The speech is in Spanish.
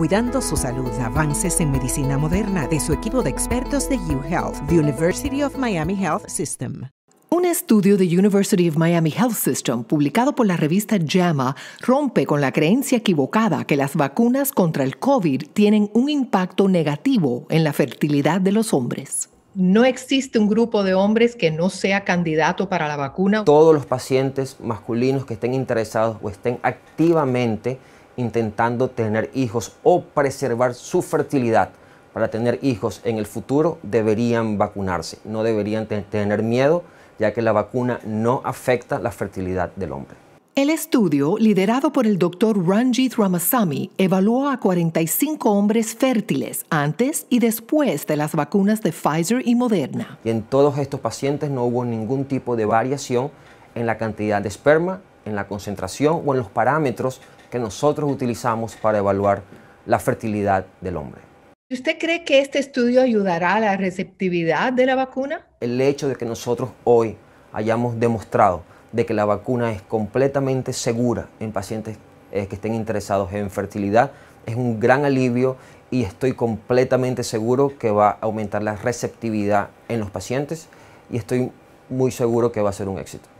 cuidando su salud, avances en medicina moderna de su equipo de expertos de UHealth, The University of Miami Health System. Un estudio de University of Miami Health System publicado por la revista JAMA rompe con la creencia equivocada que las vacunas contra el COVID tienen un impacto negativo en la fertilidad de los hombres. No existe un grupo de hombres que no sea candidato para la vacuna. Todos los pacientes masculinos que estén interesados o estén activamente intentando tener hijos o preservar su fertilidad para tener hijos en el futuro deberían vacunarse. No deberían tener miedo ya que la vacuna no afecta la fertilidad del hombre. El estudio, liderado por el doctor Ranjit Ramasamy, evaluó a 45 hombres fértiles antes y después de las vacunas de Pfizer y Moderna. Y en todos estos pacientes no hubo ningún tipo de variación en la cantidad de esperma, en la concentración o en los parámetros que nosotros utilizamos para evaluar la fertilidad del hombre. ¿Usted cree que este estudio ayudará a la receptividad de la vacuna? El hecho de que nosotros hoy hayamos demostrado de que la vacuna es completamente segura en pacientes eh, que estén interesados en fertilidad es un gran alivio y estoy completamente seguro que va a aumentar la receptividad en los pacientes y estoy muy seguro que va a ser un éxito.